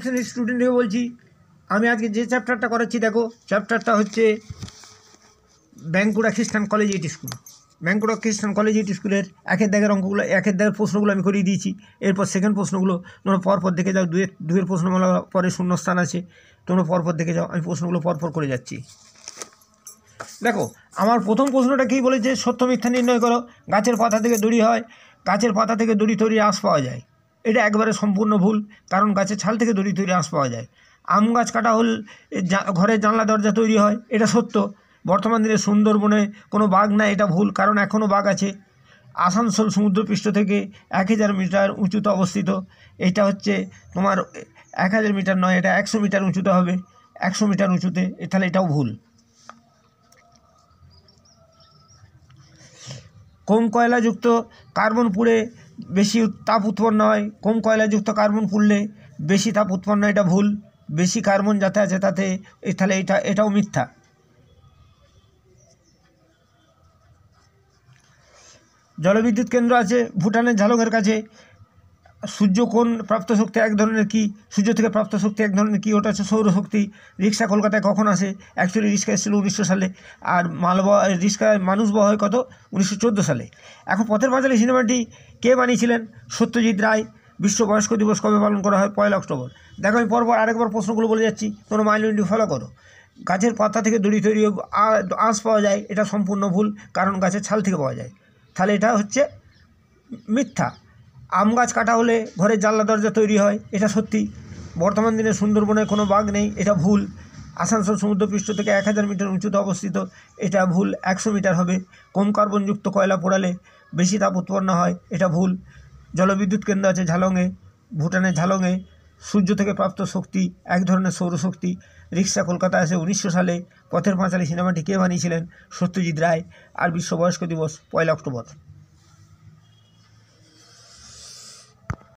শ্রেণীর স্টুডেন্টকে বলছি আমি আজকে যে চ্যাপ্টারটা করাচ্ছি দেখো চ্যাপ্টারটা হচ্ছে ব্যাঙ্কুড়া খ্রিস্টান কলেজ এইট স্কুল ব্যাঙ্কুড়া খ্রিস্টান কলেজ এইট স্কুলের একের দাগের অঙ্কগুলো একের দাগের প্রশ্নগুলো আমি করিয়ে দিয়েছি এরপর সেকেন্ড প্রশ্নগুলো তোমরা পরপর দেখে যাও দুয়ের দুয়ের প্রশ্নমালা পরে শূন্যস্থান আছে তোমরা পরপর দেখে যাও আমি প্রশ্নগুলো পরপর করে যাচ্ছি দেখো আমার প্রথম প্রশ্নটা কী বলেছে সত্য মিথ্যা নির্ণয় করো গাছের পাতা থেকে দড়ি হয় গাছের পাতা থেকে দড়ি তৈরি আঁশ পাওয়া যায় এটা একবারে সম্পূর্ণ ভুল কারণ গাছের ছাল থেকে দড়ি তৈরি আঁশ পাওয়া যায় আম গাছ কাটা হল ঘরের জানলা দরজা তৈরি হয় এটা সত্য বর্তমান দিনে সুন্দরবনে কোনো বাঘ না এটা ভুল কারণ এখনও বাঘ আছে আসানসোল সমুদ্রপৃষ্ঠ থেকে এক হাজার মিটার উঁচুতে অবস্থিত এটা হচ্ছে তোমার এক হাজার মিটার নয় এটা একশো মিটার উঁচুতে হবে একশো মিটার উঁচুতে তাহলে এটাও ভুল কম কয়লাযুক্ত কার্বন পুড়ে বেশি তাপ উৎপন্ন হয় কম কয়লাযুক্ত কার্বন পুড়লে বেশি তাপ উৎপন্ন এটা ভুল বেশি কার্বন যাতে আছে তাতে তাহলে এটা এটাও মিথ্যা জলবিদ্যুৎ কেন্দ্র আছে ভুটানের ঝালকের কাছে কোন প্রাপ্ত শক্তি এক ধরনের কি সূর্য থেকে প্রাপ্ত শক্তি এক ধরনের কি ওটা হচ্ছে সৌরশক্তি রিক্সা কলকাতায় কখন আসে অ্যাকচুয়ালি রিক্সা এসেছিলো উনিশশো সালে আর মালবা রিক্সা মানুষ বহ হয় কত উনিশশো সালে এখন পথের পাঁচালী সিনেমাটি কে বানিয়েছিলেন সত্যজিৎ রায় বিশ্ব বয়স্ক দিবস কবে পালন করা হয় পয়লা অক্টোবর দেখো আমি পরপর আরেকবার প্রশ্নগুলো বলে যাচ্ছি তোমরা মাইনরিটি ফলো করো গাছের পাতা থেকে দড়ি তৈরি আঁশ পাওয়া যায় এটা সম্পূর্ণ ভুল কারণ গাছের ছাল থেকে পাওয়া যায় তাহলে এটা হচ্ছে মিথ্যা আম গাছ কাটা হলে ঘরের জানলা দরজা তৈরি হয় এটা সত্যি বর্তমান দিনে সুন্দরবনে কোনো বাঘ নেই এটা ভুল আসানসোল সমুদ্রপৃষ্ঠ থেকে এক হাজার মিটার উঁচুতে অবস্থিত এটা ভুল একশো মিটার হবে কম কার্বনযুক্ত কয়লা পোড়ালে বেশি তাপ উৎপন্ন হয় এটা ভুল জলবিদ্যুৎ কেন্দ্র আছে ঝালংয়ে ভুটানের ঝালংয়ে সূর্য থেকে প্রাপ্ত শক্তি এক ধরনের সৌরশক্তি রিক্সা কলকাতা এসে উনিশশো সালে পথের পাঁচালী সিনেমাটি কে বানিয়েছিলেন সত্যজিৎ রায় আর বিশ্ববয়স্ক দিবস পয়লা অক্টোবর